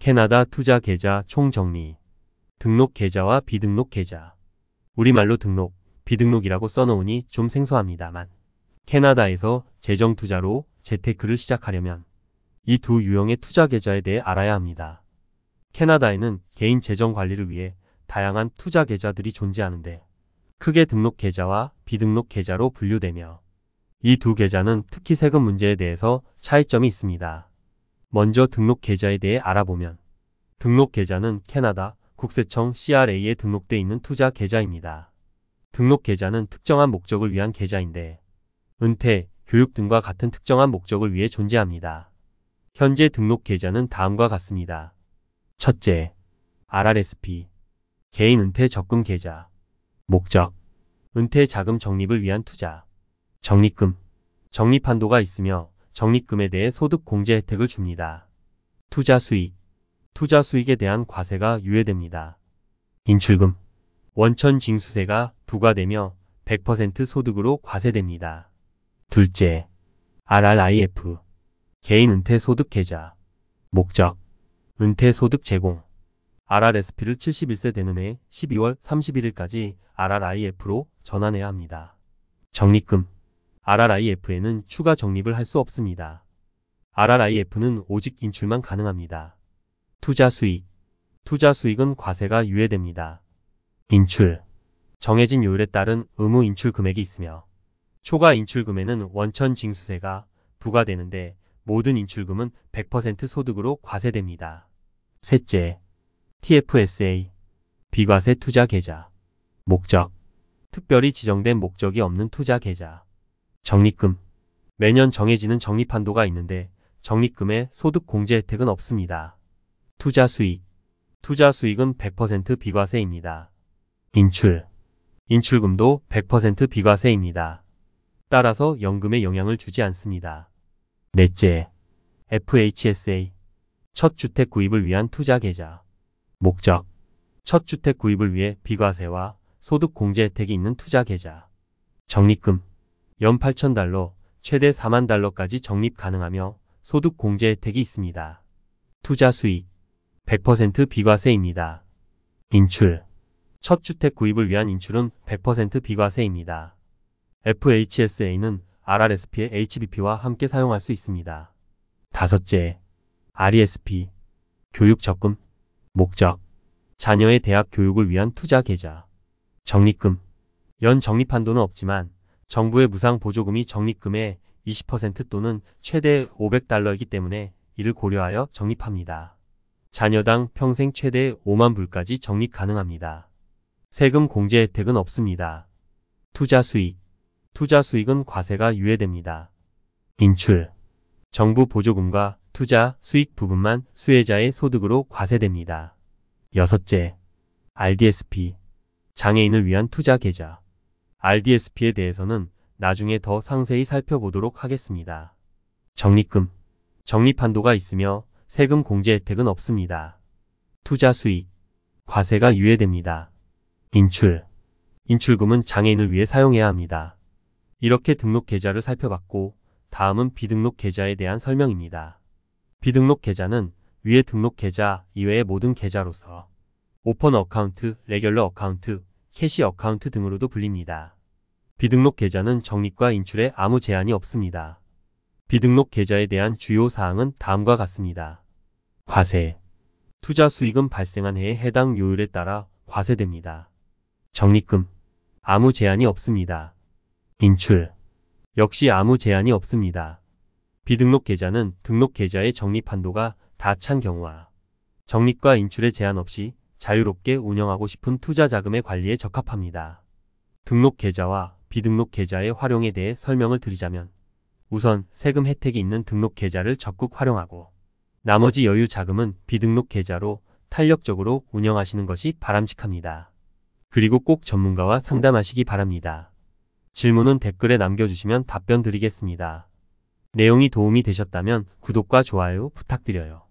캐나다 투자 계좌 총정리 등록 계좌와 비등록 계좌 우리말로 등록, 비등록이라고 써놓으니 좀 생소합니다만 캐나다에서 재정 투자로 재테크를 시작하려면 이 두 유형의 투자 계좌에 대해 알아야 합니다. 캐나다에는 개인 재정 관리를 위해 다양한 투자 계좌들이 존재하는데 크게 등록 계좌와 비등록 계좌로 분류되며 이 두 계좌는 특히 세금 문제에 대해서 차이점이 있습니다. 먼저 등록 계좌에 대해 알아보면 등록 계좌는 캐나다 국세청 CRA에 등록돼 있는 투자 계좌입니다. 등록 계좌는 특정한 목적을 위한 계좌인데 은퇴, 교육 등과 같은 특정한 목적을 위해 존재합니다. 현재 등록 계좌는 다음과 같습니다. 첫째, RRSP 개인 은퇴 적금 계좌 목적 은퇴 자금 적립을 위한 투자 적립금 적립 한도가 있으며 적립금에 대해 소득 공제 혜택을 줍니다. 투자 수익 투자 수익에 대한 과세가 유예됩니다. 인출금 원천 징수세가 부과되며 100% 소득으로 과세됩니다. 둘째, RRIF 개인 은퇴 소득 계좌 목적 은퇴 소득 제공 RRSP를 71세 되는 해 12월 31일까지 RRIF로 전환해야 합니다. 적립금 RRIF에는 추가 적립을 할 수 없습니다. RRIF는 오직 인출만 가능합니다. 투자 수익 투자 수익은 과세가 유예됩니다. 인출 정해진 요율에 따른 의무 인출 금액이 있으며 초과 인출금액은 원천 징수세가 부과되는데 모든 인출금은 100% 소득으로 과세됩니다. 셋째, TFSA 비과세 투자 계좌 목적 특별히 지정된 목적이 없는 투자 계좌 적립금 매년 정해지는 적립한도가 있는데 적립금에 소득 공제 혜택은 없습니다. 투자 수익 투자 수익은 100% 비과세입니다. 인출 인출금도 100% 비과세입니다. 따라서 연금에 영향을 주지 않습니다. 넷째, FHSA 첫 주택 구입을 위한 투자 계좌 목적 첫 주택 구입을 위해 비과세와 소득 공제 혜택이 있는 투자 계좌 적립금 연 8천 달러, 최대 4만 달러까지 적립 가능하며 소득 공제 혜택이 있습니다. 투자 수익 100% 비과세입니다. 인출 첫 주택 구입을 위한 인출은 100% 비과세입니다. FHSA는 RRSP의 HBP와 함께 사용할 수 있습니다. 다섯째, RESP 교육 적금 목적 자녀의 대학 교육을 위한 투자 계좌 적립금 연 적립한도는 없지만 정부의 무상 보조금이 적립금의 20% 또는 최대 500달러이기 때문에 이를 고려하여 적립합니다. 자녀당 평생 최대 5만 불까지 적립 가능합니다. 세금 공제 혜택은 없습니다. 투자 수익 투자 수익은 과세가 유예됩니다. 인출 정부 보조금과 투자 수익 부분만 수혜자의 소득으로 과세됩니다. 여섯째 RDSP 장애인을 위한 투자 계좌 RDSP에 대해서는 나중에 더 상세히 살펴보도록 하겠습니다. 적립금 적립한도가 있으며 세금 공제 혜택은 없습니다. 투자 수익 과세가 유예됩니다. 인출 인출금은 장애인을 위해 사용해야 합니다. 이렇게 등록 계좌를 살펴봤고 다음은 비등록 계좌에 대한 설명입니다. 비등록 계좌는 위에 등록 계좌 이외의 모든 계좌로서 오픈 어카운트, 레귤러 어카운트, 캐시 어카운트 등으로도 불립니다. 비등록 계좌는 적립과 인출에 아무 제한이 없습니다. 비등록 계좌에 대한 주요 사항은 다음과 같습니다. 과세 투자 수익은 발생한 해에 해당 요율에 따라 과세됩니다. 적립금 아무 제한이 없습니다. 인출 역시 아무 제한이 없습니다. 비등록 계좌는 등록 계좌의 적립 한도가 다 찬 경우와 적립과 인출에 제한 없이 자유롭게 운영하고 싶은 투자 자금의 관리에 적합합니다. 등록 계좌와 비등록 계좌의 활용에 대해 설명을 드리자면 우선 세금 혜택이 있는 등록 계좌를 적극 활용하고 나머지 여유 자금은 비등록 계좌로 탄력적으로 운영하시는 것이 바람직합니다. 그리고 꼭 전문가와 상담하시기 바랍니다. 질문은 댓글에 남겨주시면 답변 드리겠습니다. 내용이 도움이 되셨다면 구독과 좋아요 부탁드려요.